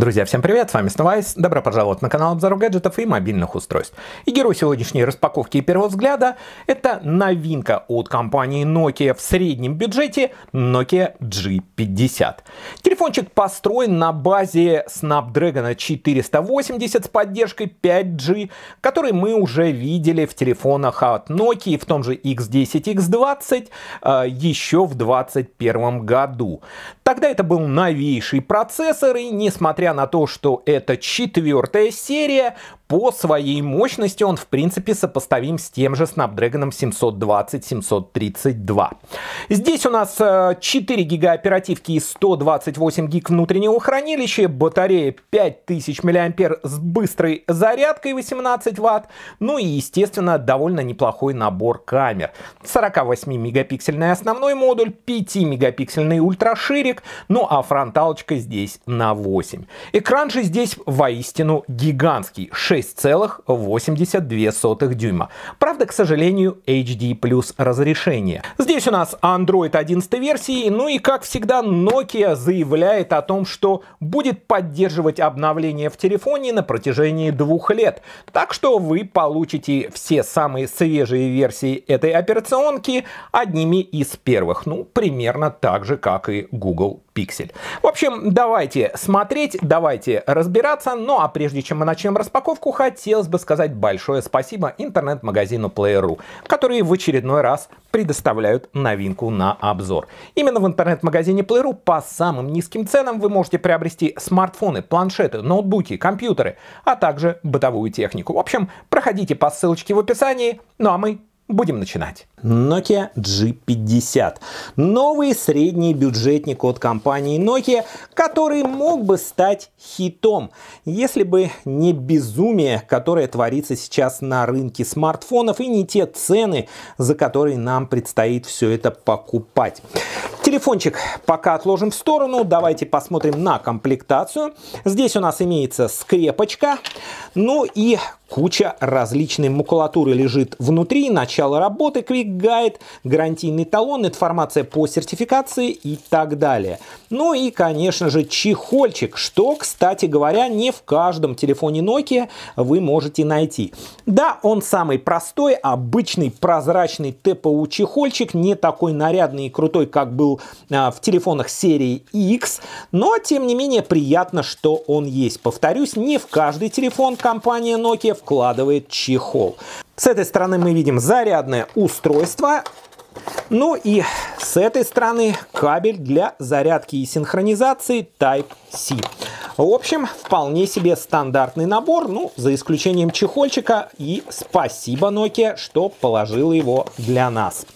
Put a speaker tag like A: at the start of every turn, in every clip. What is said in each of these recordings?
A: Друзья, всем привет, с вами снова добро пожаловать на канал обзоров гаджетов и мобильных устройств. И герой сегодняшней распаковки и первого взгляда – это новинка от компании Nokia в среднем бюджете Nokia G50. Телефончик построен на базе Snapdragon 480 с поддержкой 5G, который мы уже видели в телефонах от Nokia в том же X10, X20 э, еще в 2021 году. Тогда это был новейший процессор, и несмотря на то, что это четвертая серия, по своей мощности он в принципе сопоставим с тем же Snapdragon 720-732. Здесь у нас 4 э, гига оперативки и 128 гиг внутреннего хранилища, батарея 5000 мАч с быстрой зарядкой 18 Вт, ну и естественно довольно неплохой набор камер. 48 мегапиксельный основной модуль, 5 мегапиксельный ультраширик, ну а фронталочка здесь на 8. Экран же здесь воистину гигантский, 6,82 дюйма. Правда, к сожалению, HD разрешение. Здесь у нас Android 11 версии, ну и как всегда Nokia заявляет о том, что будет поддерживать обновления в телефоне на протяжении двух лет. Так что вы получите все самые свежие версии этой операционки одними из первых. Ну, примерно так же, как и Google Google Pixel. В общем, давайте смотреть, давайте разбираться. Ну а прежде чем мы начнем распаковку, хотелось бы сказать большое спасибо интернет-магазину Player.ru, которые в очередной раз предоставляют новинку на обзор. Именно в интернет-магазине Play.ru по самым низким ценам вы можете приобрести смартфоны, планшеты, ноутбуки, компьютеры, а также бытовую технику. В общем, проходите по ссылочке в описании, ну а мы Будем начинать. Nokia G50. Новый средний бюджетник от компании Nokia, который мог бы стать хитом, если бы не безумие, которое творится сейчас на рынке смартфонов и не те цены, за которые нам предстоит все это покупать. Телефончик пока отложим в сторону, давайте посмотрим на комплектацию. Здесь у нас имеется скрепочка, ну и Куча различной макулатуры лежит внутри, начало работы, Quick Guide, гарантийный талон, информация по сертификации и так далее. Ну и, конечно же, чехольчик, что, кстати говоря, не в каждом телефоне Nokia вы можете найти. Да, он самый простой, обычный прозрачный ТПУ чехольчик, не такой нарядный и крутой, как был а, в телефонах серии X, но, тем не менее, приятно, что он есть. Повторюсь, не в каждый телефон компания Nokia вкладывает чехол. С этой стороны мы видим зарядное устройство. Ну и с этой стороны кабель для зарядки и синхронизации Type-C. В общем, вполне себе стандартный набор, ну, за исключением чехольчика. И спасибо Nokia, что положила его для нас.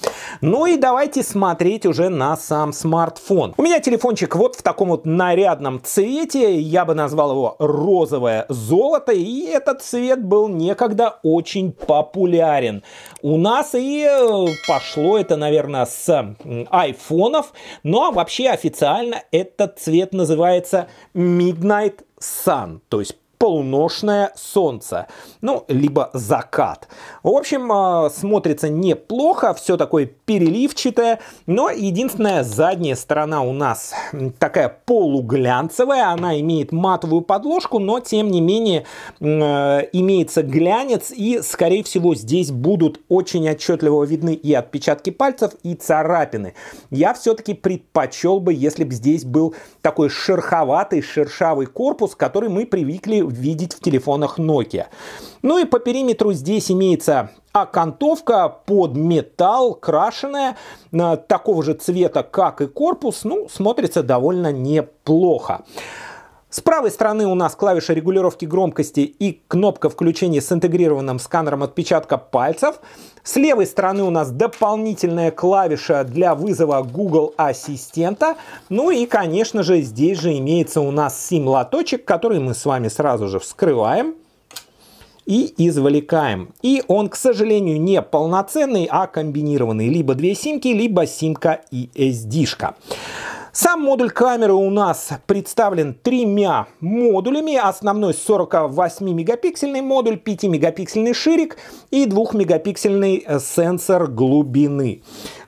A: Ну и давайте смотреть уже на сам смартфон. У меня телефончик вот в таком вот нарядном цвете. Я бы назвал его розовое золото. И этот цвет был некогда очень популярен у нас. И э, пошло это, наверное, с айфонов. Но ну, а вообще официально этот цвет называется Midnight Sun, то есть полуношное солнце, ну, либо закат. В общем, а, смотрится неплохо, все такое переливчатое, но единственная задняя сторона у нас такая полуглянцевая, она имеет матовую подложку, но тем не менее э, имеется глянец, и, скорее всего, здесь будут очень отчетливо видны и отпечатки пальцев, и царапины. Я все-таки предпочел бы, если бы здесь был такой шероховатый, шершавый корпус, который мы привыкли видеть в телефонах Nokia. Ну и по периметру здесь имеется окантовка под металл, крашеная, э, такого же цвета, как и корпус. Ну, смотрится довольно неплохо. С правой стороны у нас клавиша регулировки громкости и кнопка включения с интегрированным сканером отпечатка пальцев. С левой стороны у нас дополнительная клавиша для вызова Google Ассистента. Ну и, конечно же, здесь же имеется у нас SIM-лоточек, который мы с вами сразу же вскрываем и извлекаем. И он, к сожалению, не полноценный, а комбинированный. Либо две симки, либо симка и SD-шка. Сам модуль камеры у нас представлен тремя модулями. Основной 48-мегапиксельный модуль, 5-мегапиксельный ширик и 2-мегапиксельный э, сенсор глубины.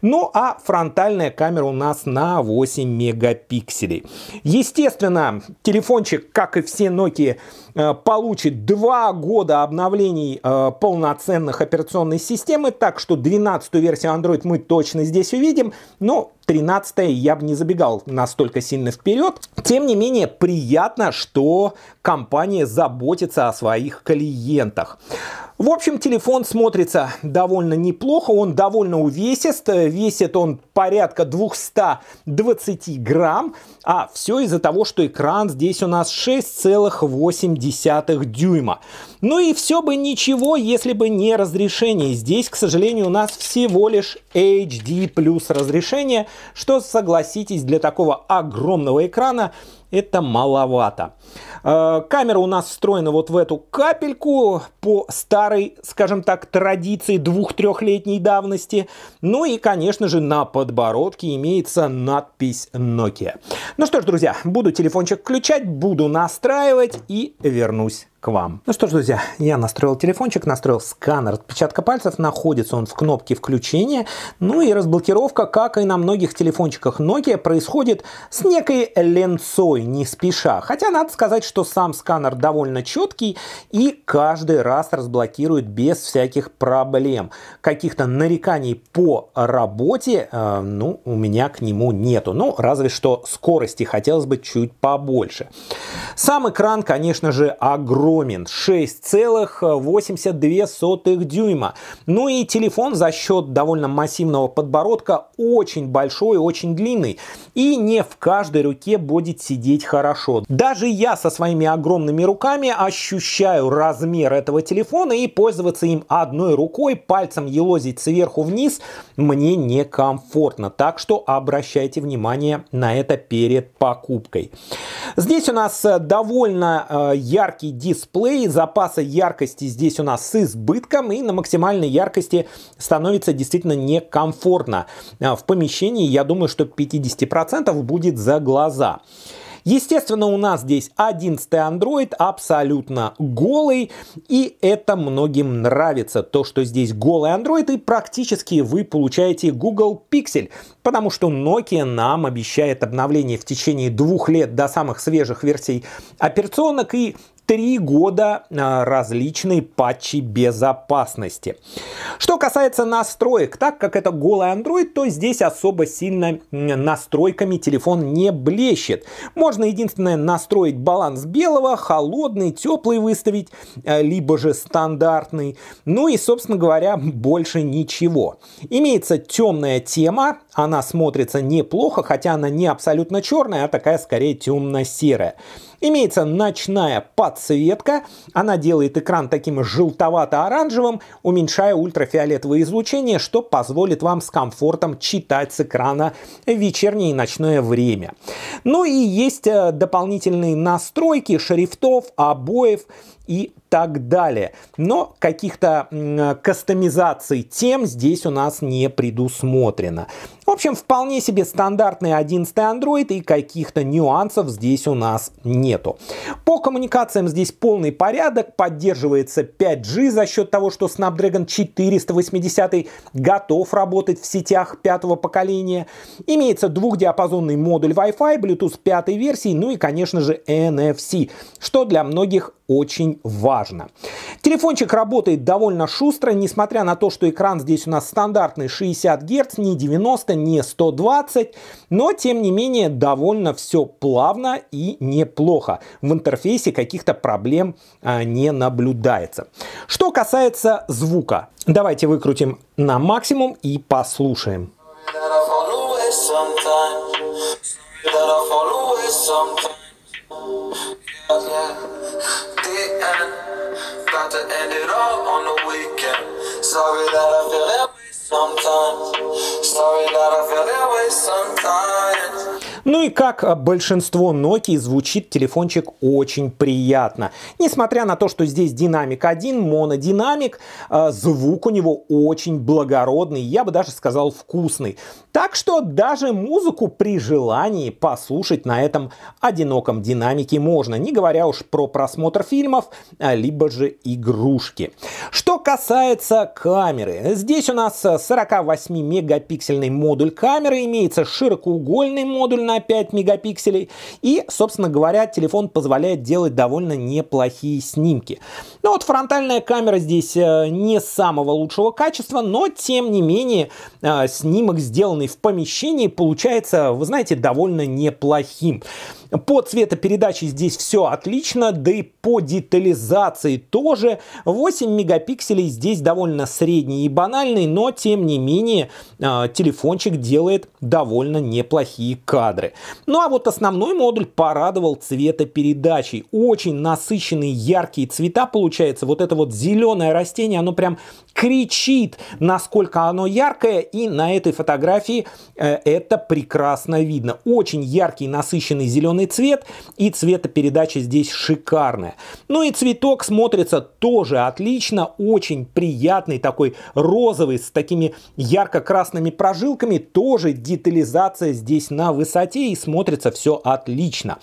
A: Ну а фронтальная камера у нас на 8 мегапикселей. Естественно, телефончик, как и все Nokia, э, получит 2 года обновлений э, полноценных операционной системы, так что 12-ю версию Android мы точно здесь увидим, но 13 я бы не забегал настолько сильно вперед. Тем не менее, приятно, что компания заботится о своих клиентах. В общем, телефон смотрится довольно неплохо, он довольно увесист, весит он порядка 220 грамм, а все из-за того, что экран здесь у нас 6,8 дюйма. Ну и все бы ничего, если бы не разрешение. Здесь, к сожалению, у нас всего лишь HD плюс разрешение, что, согласитесь, для такого огромного экрана это маловато. Э, камера у нас встроена вот в эту капельку по старой, скажем так, традиции двух-трехлетней давности. Ну и, конечно же, на подбородке имеется надпись Nokia. Ну что ж, друзья, буду телефончик включать, буду настраивать и вернусь к вам. Ну что ж, друзья, я настроил телефончик, настроил сканер отпечатка пальцев, находится он в кнопке включения, ну и разблокировка, как и на многих телефончиках Nokia, происходит с некой ленцой, не спеша. Хотя надо сказать, что сам сканер довольно четкий и каждый раз разблокирует без всяких проблем. Каких-то нареканий по работе, э, ну, у меня к нему нету. Ну, разве что скорости хотелось бы чуть побольше. Сам экран, конечно же, огромный огромен 6,82 дюйма. Ну и телефон за счет довольно массивного подбородка очень большой, очень длинный. И не в каждой руке будет сидеть хорошо. Даже я со своими огромными руками ощущаю размер этого телефона и пользоваться им одной рукой, пальцем елозить сверху вниз мне некомфортно. Так что обращайте внимание на это перед покупкой. Здесь у нас э, довольно э, яркий дисплей дисплей, запаса яркости здесь у нас с избытком, и на максимальной яркости становится действительно некомфортно. А, в помещении, я думаю, что 50% будет за глаза. Естественно, у нас здесь 11 Android, абсолютно голый, и это многим нравится, то, что здесь голый Android, и практически вы получаете Google Pixel, потому что Nokia нам обещает обновление в течение двух лет до самых свежих версий операционок, и три года а, различные патчи безопасности. Что касается настроек, так как это голый Android, то здесь особо сильно настройками телефон не блещет. Можно единственное настроить баланс белого, холодный, теплый выставить, а, либо же стандартный. Ну и, собственно говоря, больше ничего. Имеется темная тема, она смотрится неплохо, хотя она не абсолютно черная, а такая скорее темно-серая. Имеется ночная подсветка, она делает экран таким желтовато-оранжевым, уменьшая ультрафиолетовое излучение, что позволит вам с комфортом читать с экрана вечернее и ночное время. Ну и есть э, дополнительные настройки шрифтов, обоев и так далее. Но каких-то кастомизаций тем здесь у нас не предусмотрено. В общем, вполне себе стандартный 11 Android и каких-то нюансов здесь у нас нету. По коммуникациям здесь полный порядок, поддерживается 5G за счет того, что Snapdragon 480 готов работать в сетях пятого поколения. Имеется двухдиапазонный модуль Wi-Fi, Bluetooth пятой версии, ну и, конечно же, NFC, что для многих очень важно важно. Телефончик работает довольно шустро, несмотря на то, что экран здесь у нас стандартный 60 Гц, не 90, не 120, но тем не менее довольно все плавно и неплохо. В интерфейсе каких-то проблем а, не наблюдается. Что касается звука, давайте выкрутим на максимум и послушаем. That I've always sometimes Yeah, the end. About to end it all on the weekend. Sorry that I feel that way sometimes. Sorry that I feel that way sometimes. Ну и как а, большинство Nokia звучит телефончик очень приятно. Несмотря на то, что здесь динамик один, монодинамик, а, звук у него очень благородный, я бы даже сказал вкусный. Так что даже музыку при желании послушать на этом одиноком динамике можно, не говоря уж про просмотр фильмов, а, либо же игрушки. Что касается камеры, здесь у нас 48-мегапиксельный модуль камеры, имеется широкоугольный модуль на на 5 мегапикселей. И, собственно говоря, телефон позволяет делать довольно неплохие снимки. Ну вот фронтальная камера здесь э, не самого лучшего качества, но тем не менее э, снимок, сделанный в помещении, получается, вы знаете, довольно неплохим. По цветопередаче здесь все отлично, да и по детализации тоже. 8 мегапикселей здесь довольно средний и банальный, но тем не менее э, телефончик делает довольно неплохие кадры кадры. Ну а вот основной модуль порадовал цветопередачей. Очень насыщенные яркие цвета получается. Вот это вот зеленое растение, оно прям кричит, насколько оно яркое. И на этой фотографии э, это прекрасно видно. Очень яркий насыщенный зеленый цвет и цветопередача здесь шикарная. Ну и цветок смотрится тоже отлично. Очень приятный такой розовый с такими ярко-красными прожилками. Тоже детализация здесь на высоте темноте и смотрится все отлично.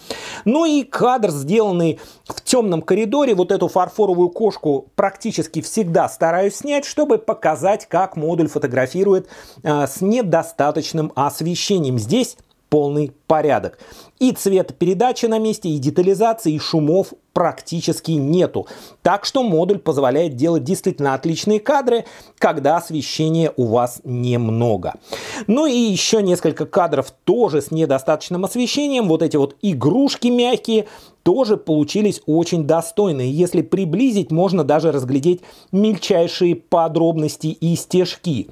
A: Ну и кадр, сделанный в темном коридоре, вот эту фарфоровую кошку практически всегда стараюсь снять, чтобы показать, как модуль фотографирует э, с недостаточным освещением. Здесь полный порядок. И цвет передачи на месте, и детализации, и шумов практически нету. Так что модуль позволяет делать действительно отличные кадры, когда освещения у вас немного. Ну и еще несколько кадров тоже с недостаточным освещением. Вот эти вот игрушки мягкие тоже получились очень достойные. Если приблизить, можно даже разглядеть мельчайшие подробности и стежки.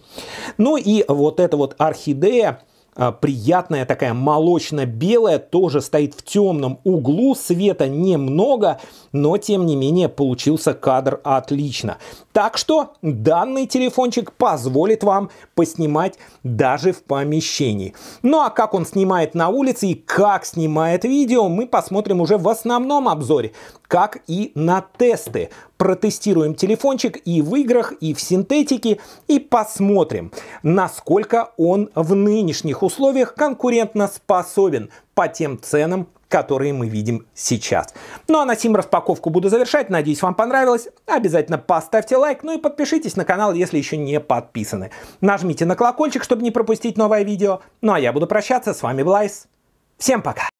A: Ну и вот эта вот орхидея а, приятная такая молочно-белая, тоже стоит в темном углу, света немного, но тем не менее получился кадр отлично. Так что данный телефончик позволит вам поснимать даже в помещении. Ну а как он снимает на улице и как снимает видео, мы посмотрим уже в основном обзоре как и на тесты. Протестируем телефончик и в играх, и в синтетике, и посмотрим, насколько он в нынешних условиях конкурентно способен по тем ценам, которые мы видим сейчас. Ну а на сим распаковку буду завершать. Надеюсь, вам понравилось. Обязательно поставьте лайк, ну и подпишитесь на канал, если еще не подписаны. Нажмите на колокольчик, чтобы не пропустить новое видео. Ну а я буду прощаться. С вами Блайс. Всем пока!